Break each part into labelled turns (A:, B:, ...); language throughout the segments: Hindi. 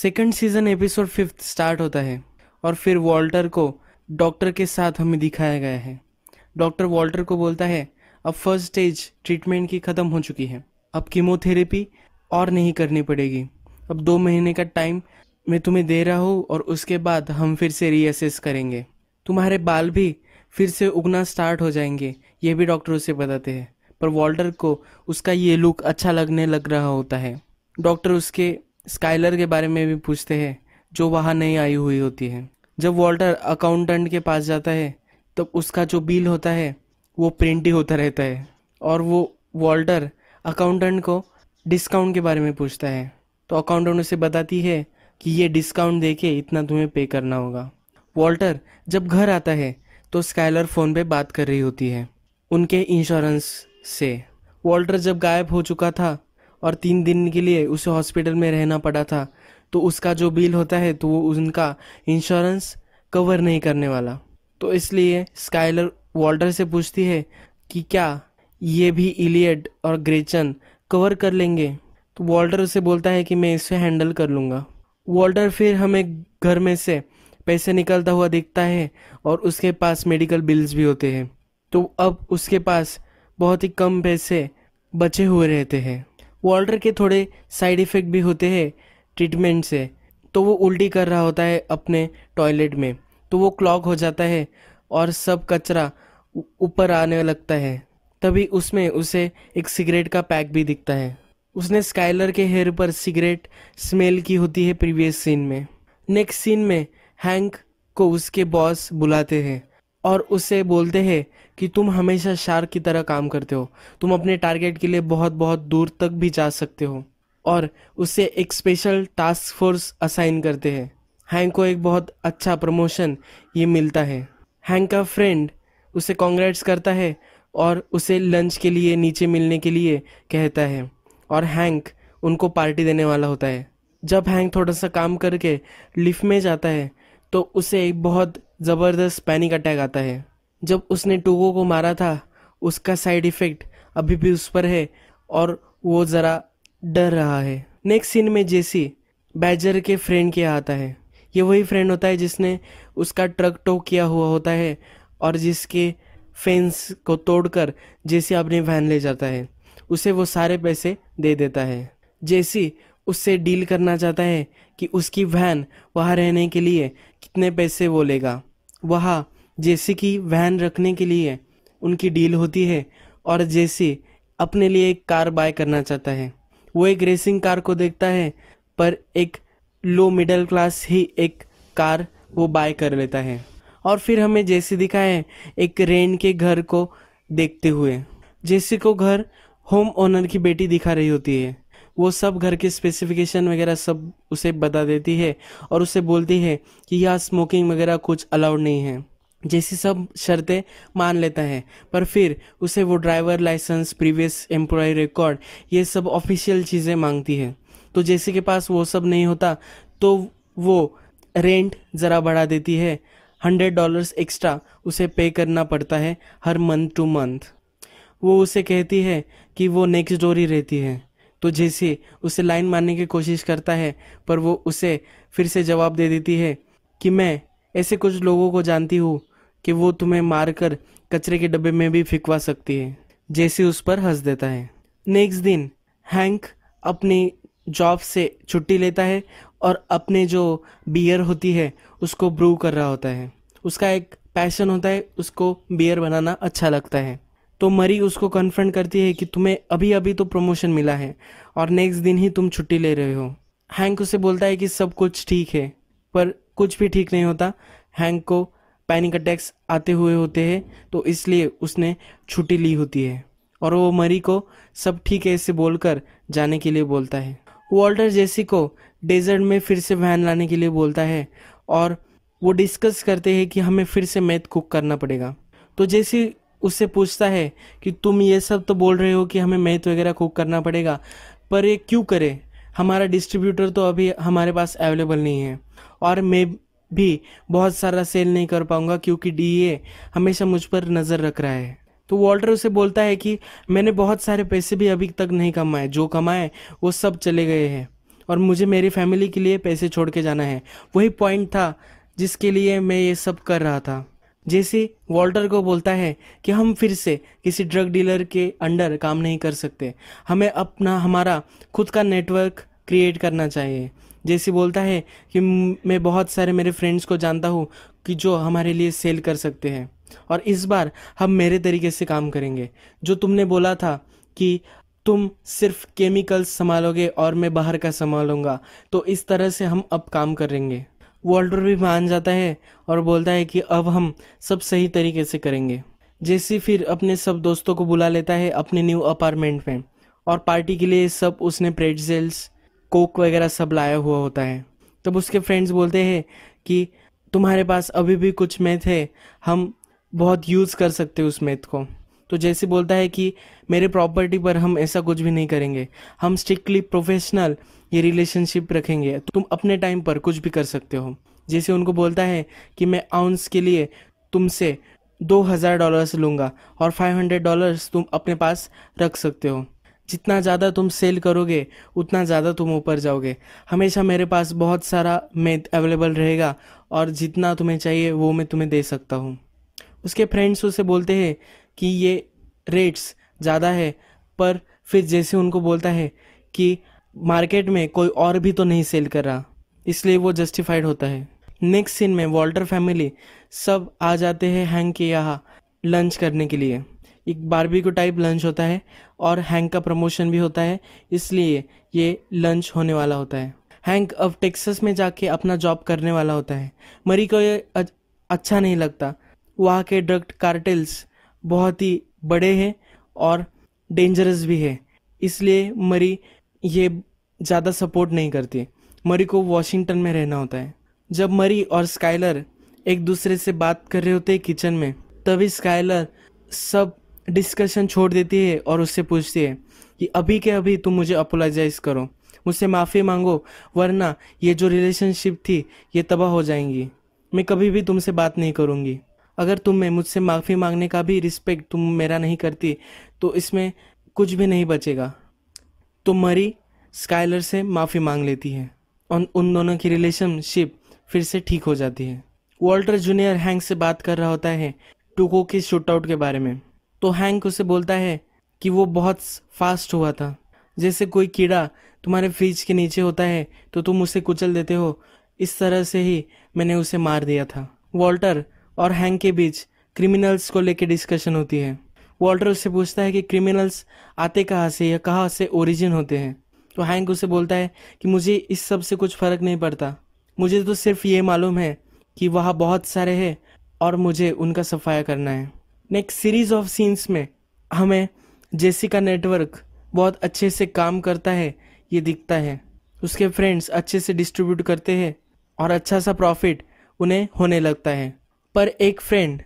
A: second season episode fifth start होता है और फिर वॉल्टर को डॉक्टर के साथ हमें दिखाया गया है डॉक्टर वॉल्टर को बोलता है अब फर्स्ट स्टेज ट्रीटमेंट की ख़त्म हो चुकी है अब कीमोथेरेपी और नहीं करनी पड़ेगी अब दो महीने का टाइम मैं तुम्हें दे रहा हूँ और उसके बाद हम फिर से रीअसेस करेंगे तुम्हारे बाल भी फिर से उगना स्टार्ट हो जाएंगे ये भी डॉक्टर उसे बताते हैं पर वॉल्टर को उसका ये लुक अच्छा लगने लग रहा होता है डॉक्टर उसके स्काइलर के बारे में भी पूछते हैं जो वहाँ नहीं आई हुई होती है जब वॉल्टर अकाउंटेंट के पास जाता है तब तो उसका जो बिल होता है वो प्रिंट ही होता रहता है और वो वॉल्टर अकाउंटेंट को डिस्काउंट के बारे में पूछता है तो अकाउंटेंट उसे बताती है कि ये डिस्काउंट के इतना तुम्हें पे करना होगा वॉल्टर जब घर आता है तो स्काइलर फ़ोन पे बात कर रही होती है उनके इंश्योरेंस से वॉल्टर जब गायब हो चुका था और तीन दिन के लिए उसे हॉस्पिटल में रहना पड़ा था तो उसका जो बिल होता है तो वो उनका इंश्योरेंस कवर नहीं करने वाला तो इसलिए स्काइलर वॉल्टर से पूछती है कि क्या ये भी इलियड और ग्रेचन कवर कर लेंगे तो वॉल्टर उसे बोलता है कि मैं इसे हैंडल कर लूँगा वॉल्टर फिर हमें घर में से पैसे निकलता हुआ दिखता है और उसके पास मेडिकल बिल्स भी होते हैं तो अब उसके पास बहुत ही कम पैसे बचे हुए रहते हैं वॉल्टर के थोड़े साइड इफ़ेक्ट भी होते हैं ट्रीटमेंट से तो वो उल्टी कर रहा होता है अपने टॉयलेट में तो वो क्लॉग हो जाता है और सब कचरा ऊपर आने लगता है तभी उसमें उसे एक सिगरेट का पैक भी दिखता है उसने स्काइलर के हेयर पर सिगरेट स्मेल की होती है प्रीवियस सीन में नेक्स्ट सीन में हैंक को उसके बॉस बुलाते हैं और उसे बोलते हैं कि तुम हमेशा शार्क की तरह काम करते हो तुम अपने टारगेट के लिए बहुत बहुत दूर तक भी जा सकते हो और उसे एक स्पेशल टास्क फोर्स असाइन करते हैं हैंक को एक बहुत अच्छा प्रमोशन ये मिलता है हैंक का फ्रेंड उसे कॉन्ग्रेट्स करता है और उसे लंच के लिए नीचे मिलने के लिए कहता है और हैंक उनको पार्टी देने वाला होता है जब हैंक थोड़ा सा काम करके लिफ्ट में जाता है तो उसे एक बहुत ज़बरदस्त पैनिक अटैक आता है जब उसने टोगो को मारा था उसका साइड इफ़ेक्ट अभी भी उस पर है और वो ज़रा डर रहा है नेक्स्ट सीन में जेसी बैजर के फ्रेंड के आता है ये वही फ्रेंड होता है जिसने उसका ट्रक टो किया हुआ होता है और जिसके फेंस को तोड़कर जेसी अपने वैन ले जाता है उसे वो सारे पैसे दे देता है जेसी उससे डील करना चाहता है कि उसकी वैन वहाँ रहने के लिए कितने पैसे वो लेगा वहाँ जैसे की वैन रखने के लिए उनकी डील होती है और जैसे अपने लिए एक कार बाय करना चाहता है वो एक रेसिंग कार को देखता है पर एक लो मिडिल क्लास ही एक कार वो बाय कर लेता है और फिर हमें जैसे दिखा है एक रेन के घर को देखते हुए जैसे को घर होम ओनर की बेटी दिखा रही होती है वो सब घर के स्पेसिफिकेशन वगैरह सब उसे बता देती है और उसे बोलती है कि यहाँ स्मोकिंग वगैरह कुछ अलाउड नहीं है जैसी सब शर्तें मान लेता है पर फिर उसे वो driver license previous employ record ये सब ऑफिशियल चीज़ें मांगती है तो जैसे के पास वो सब नहीं होता तो वो रेंट ज़रा बढ़ा देती है हंड्रेड डॉलर्स एक्स्ट्रा उसे पे करना पड़ता है हर मंथ टू मंथ वो उसे कहती है कि वो नेक्स्ट डोर ही रहती है तो जेसी उसे लाइन मारने की कोशिश करता है पर वो उसे फिर से जवाब दे देती है कि मैं ऐसे कुछ लोगों को जानती हूँ कि वो तुम्हें मारकर कचरे के डब्बे में भी फिकवा सकती है जेसी उस पर हंस देता है नेक्स्ट दिन हैंक अपनी जॉब से छुट्टी लेता है और अपने जो बियर होती है उसको ब्रू कर रहा होता है उसका एक पैशन होता है उसको बियर बनाना अच्छा लगता है तो मरी उसको कन्फर्म करती है कि तुम्हें अभी अभी तो प्रमोशन मिला है और नेक्स्ट दिन ही तुम छुट्टी ले रहे हो हैंक उसे बोलता है कि सब कुछ ठीक है पर कुछ भी ठीक नहीं होता हैंक को पैनिक अटैक्स आते हुए होते हैं तो इसलिए उसने छुट्टी ली होती है और वो मरी को सब ठीक है इसे बोलकर जाने के लिए बोलता है वॉल्टर जेसी को डेजर्ट में फिर से वैन लाने के लिए बोलता है और वो डिस्कस करते हैं कि हमें फिर से मैथ कुक करना पड़ेगा तो जेसी उससे पूछता है कि तुम ये सब तो बोल रहे हो कि हमें मैथ वगैरह कुक करना पड़ेगा पर ये क्यों करे हमारा डिस्ट्रीब्यूटर तो अभी हमारे पास अवेलेबल नहीं है और मैं भी बहुत सारा सेल नहीं कर पाऊंगा क्योंकि ए हमेशा मुझ पर नज़र रख रहा है तो वॉल्टर उसे बोलता है कि मैंने बहुत सारे पैसे भी अभी तक नहीं कमाए जो कमाए वो सब चले गए हैं और मुझे मेरी फैमिली के लिए पैसे छोड़ के जाना है वही पॉइंट था जिसके लिए मैं ये सब कर रहा था जैसे वॉल्टर को बोलता है कि हम फिर से किसी ड्रग डीलर के अंडर काम नहीं कर सकते हमें अपना हमारा खुद का नेटवर्क क्रिएट करना चाहिए जैसे बोलता है कि मैं बहुत सारे मेरे फ्रेंड्स को जानता हूँ कि जो हमारे लिए सेल कर सकते हैं और इस बार हम मेरे तरीके से काम करेंगे जो तुमने बोला था कि तुम सिर्फ केमिकल्स संभालोगे और मैं बाहर का संभालूंगा तो इस तरह से हम अब काम करेंगे वॉल्टर भी मान जाता है और बोलता है कि अब हम सब सही तरीके से करेंगे जेसी फिर अपने सब दोस्तों को बुला लेता है अपने न्यू अपार्टमेंट में और पार्टी के लिए सब उसने प्रेटजेल्स कोक वगैरह सब लाया हुआ होता है तब उसके फ्रेंड्स बोलते हैं कि तुम्हारे पास अभी भी कुछ मेथ है हम बहुत यूज़ कर सकते उस मेथ को तो जैसे बोलता है कि मेरे प्रॉपर्टी पर हम ऐसा कुछ भी नहीं करेंगे हम स्ट्रिक्टली प्रोफेशनल ये रिलेशनशिप रखेंगे तुम अपने टाइम पर कुछ भी कर सकते हो जैसे उनको बोलता है कि मैं आउंस के लिए तुमसे दो हज़ार डॉलर्स लूँगा और फाइव हंड्रेड डॉलर्स तुम अपने पास रख सकते हो जितना ज़्यादा तुम सेल करोगे उतना ज़्यादा तुम ऊपर जाओगे हमेशा मेरे पास बहुत सारा मेथ अवेलेबल रहेगा और जितना तुम्हें चाहिए वो मैं तुम्हें दे सकता हूँ उसके फ्रेंड्स उसे बोलते हैं कि ये रेट्स ज़्यादा है पर फिर जैसे उनको बोलता है कि मार्केट में कोई और भी तो नहीं सेल कर रहा इसलिए वो जस्टिफाइड होता है नेक्स्ट सीन में वॉल्टर फैमिली सब आ जाते हैं हैंग के यहाँ लंच करने के लिए एक को टाइप लंच होता है और हैंग का प्रमोशन भी होता है इसलिए ये लंच होने वाला होता है हैंक अब टेक्सस में जाके अपना जॉब करने वाला होता है मरी को ये अच्छा नहीं लगता वहाँ के ड्रग कार्टेल्स बहुत ही बड़े हैं और डेंजरस भी है इसलिए मरी ये ज़्यादा सपोर्ट नहीं करती मरी को वॉशिंगटन में रहना होता है जब मरी और स्काइलर एक दूसरे से बात कर रहे होते हैं किचन में तभी स्काइलर सब डिस्कशन छोड़ देती है और उससे पूछती है कि अभी के अभी तुम मुझे अपोलोजाइज करो मुझसे माफ़ी मांगो वरना ये जो रिलेशनशिप थी ये तबाह हो जाएंगी मैं कभी भी तुमसे बात नहीं करूँगी अगर तुम मुझसे माफ़ी मांगने का भी रिस्पेक्ट तुम मेरा नहीं करती तो इसमें कुछ भी नहीं बचेगा तो मरी स्काइलर से माफ़ी मांग लेती है और उन दोनों की रिलेशनशिप फिर से ठीक हो जाती है वॉल्टर जूनियर हैंक से बात कर रहा होता है टूको के शूटआउट के बारे में तो हैंक उसे बोलता है कि वो बहुत फास्ट हुआ था जैसे कोई कीड़ा तुम्हारे फ्रिज के नीचे होता है तो तुम उसे कुचल देते हो इस तरह से ही मैंने उसे मार दिया था वॉल्टर और हैंग के बीच क्रिमिनल्स को लेकर डिस्कशन होती है वॉल्टर उससे पूछता है कि क्रिमिनल्स आते कहाँ से या कहाँ से ओरिजिन होते हैं तो हैंक उसे बोलता है कि मुझे इस सब से कुछ फ़र्क नहीं पड़ता मुझे तो सिर्फ ये मालूम है कि वहाँ बहुत सारे हैं और मुझे उनका सफाया करना है नेक्स्ट सीरीज ऑफ सीन्स में हमें जेसी का नेटवर्क बहुत अच्छे से काम करता है ये दिखता है उसके फ्रेंड्स अच्छे से डिस्ट्रीब्यूट करते हैं और अच्छा सा प्रॉफिट उन्हें होने लगता है पर एक फ्रेंड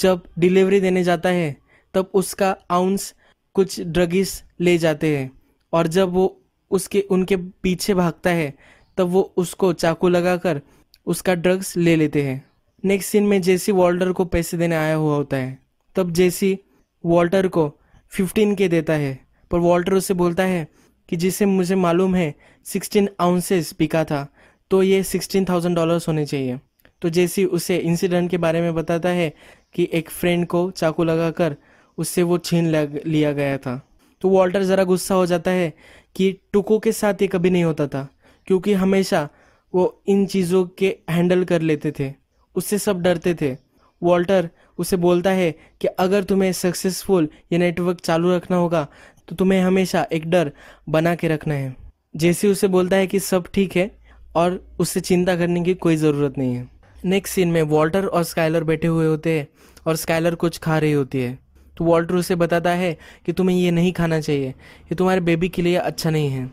A: जब डिलीवरी देने जाता है तब उसका आउंस कुछ ड्रगिस ले जाते हैं और जब वो उसके उनके पीछे भागता है तब वो उसको चाकू लगाकर उसका ड्रग्स ले लेते हैं नेक्स्ट सीन में जेसी वॉल्टर को पैसे देने आया हुआ होता है तब जेसी वॉल्टर को फिफ्टीन के देता है पर वॉल्टर उसे बोलता है कि जिसे मुझे मालूम है सिक्सटीन आउंसेस बिका था तो ये सिक्सटीन थाउजेंड डॉलर्स होने चाहिए तो जेसी उसे इंसिडेंट के बारे में बताता है कि एक फ्रेंड को चाकू लगाकर उससे वो छीन लिया गया था तो वॉल्टर ज़रा गुस्सा हो जाता है कि टुको के साथ ये कभी नहीं होता था क्योंकि हमेशा वो इन चीज़ों के हैंडल कर लेते थे उससे सब डरते थे वॉल्टर उसे बोलता है कि अगर तुम्हें सक्सेसफुल ये नेटवर्क चालू रखना होगा तो तुम्हें हमेशा एक डर बना के रखना है जैसे उसे बोलता है कि सब ठीक है और उससे चिंता करने की कोई ज़रूरत नहीं है नेक्स्ट सीन में वॉल्टर और स्काइलर बैठे हुए होते हैं और स्काइलर कुछ खा रही होती है तो वॉल्टर उसे बताता है कि तुम्हें ये नहीं खाना चाहिए ये तुम्हारे बेबी के लिए अच्छा नहीं है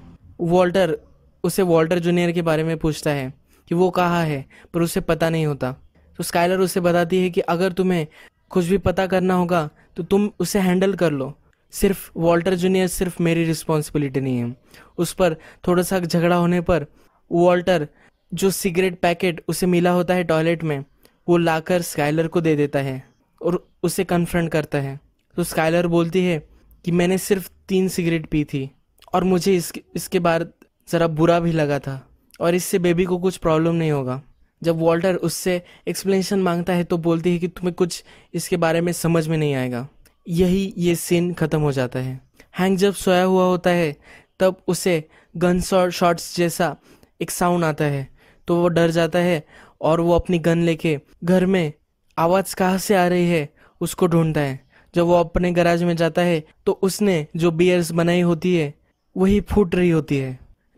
A: वॉल्टर उसे वॉल्टर जूनियर के बारे में पूछता है कि वो कहाँ है पर उसे पता नहीं होता तो स्काइलर उसे बताती है कि अगर तुम्हें कुछ भी पता करना होगा तो तुम उसे हैंडल कर लो सिर्फ वॉल्टर जूनियर सिर्फ मेरी रिस्पॉन्सिबिलिटी नहीं है उस पर थोड़ा सा झगड़ा होने पर वॉल्टर जो सिगरेट पैकेट उसे मिला होता है टॉयलेट में वो लाकर स्काइलर को दे देता है और उसे कन्फ्रंट करता है तो स्काइलर बोलती है कि मैंने सिर्फ तीन सिगरेट पी थी और मुझे इसके इसके बाद ज़रा बुरा भी लगा था और इससे बेबी को कुछ प्रॉब्लम नहीं होगा जब वॉल्टर उससे एक्सप्लेनेशन मांगता है तो बोलती है कि तुम्हें कुछ इसके बारे में समझ में नहीं आएगा यही ये सीन ख़त्म हो जाता है हैंग जब सोया हुआ होता है तब उसे गन शॉट शॉट्स जैसा एक साउंड आता है तो वो डर जाता है और वो अपनी गन लेके घर में आवाज़ कहाँ से आ रही है उसको ढूंढता है जब वो अपने गराज में जाता है तो उसने जो बियर्स बनाई होती है वही फूट रही होती है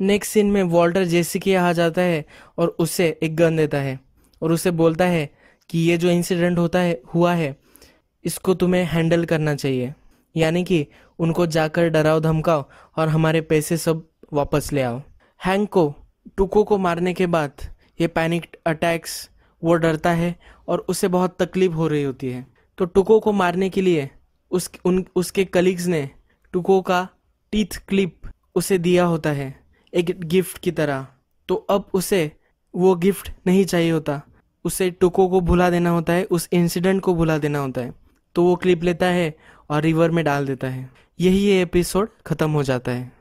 A: नेक्स्ट सीन में वॉल्टर जेसी के यहाँ जाता है और उसे एक गन देता है और उसे बोलता है कि ये जो इंसिडेंट होता है हुआ है इसको तुम्हें हैंडल करना चाहिए यानी कि उनको जाकर डराओ धमकाओ और हमारे पैसे सब वापस ले आओ हैंक को टुको को मारने के बाद ये पैनिक अटैक्स वो डरता है और उसे बहुत तकलीफ हो रही होती है तो टुको को मारने के लिए उस उन उसके कलीग्स ने टुको का टीथ क्लिप उसे दिया होता है एक गिफ्ट की तरह तो अब उसे वो गिफ्ट नहीं चाहिए होता उसे टुको को भुला देना होता है उस इंसिडेंट को भुला देना होता है तो वो क्लिप लेता है और रिवर में डाल देता है यही ये एपिसोड ख़त्म हो जाता है